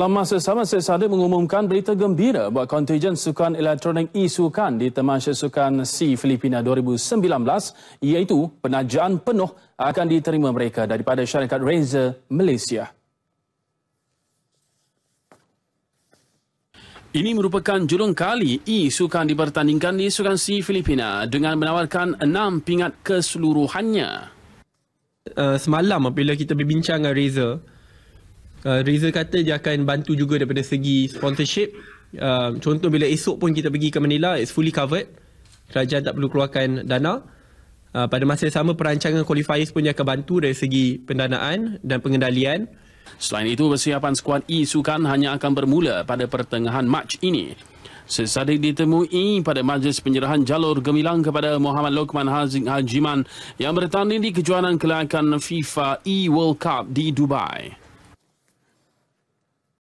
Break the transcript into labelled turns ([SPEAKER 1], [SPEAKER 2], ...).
[SPEAKER 1] Dalam masa sama, Syed Sadiq mengumumkan berita gembira buat kontijen sukan elektronik e-sukan di Temasya Sukan C Filipina 2019 iaitu penajaan penuh akan diterima mereka daripada syarikat Razer Malaysia. Ini merupakan julung kali e-sukan dipertandingkan di Sukan C Filipina dengan menawarkan enam pingat keseluruhannya.
[SPEAKER 2] Uh, semalam apabila kita berbincang dengan Razer, uh, Riza kata dia akan bantu juga daripada segi sponsorship uh, contoh bila esok pun kita pergi ke Manila it's fully covered kerajaan tak perlu keluarkan dana uh, pada masa yang sama perancangan qualifiers pun dia akan bantu dari segi pendanaan dan pengendalian selain itu persiapan skuad e-sukan
[SPEAKER 1] hanya akan bermula pada pertengahan Mac ini Sesadik ditemui pada majlis penyerahan jalur gemilang kepada Muhammad Lokman Hazik Hajiman yang bertanding di kejuanan kelayakan FIFA E-World Cup di Dubai.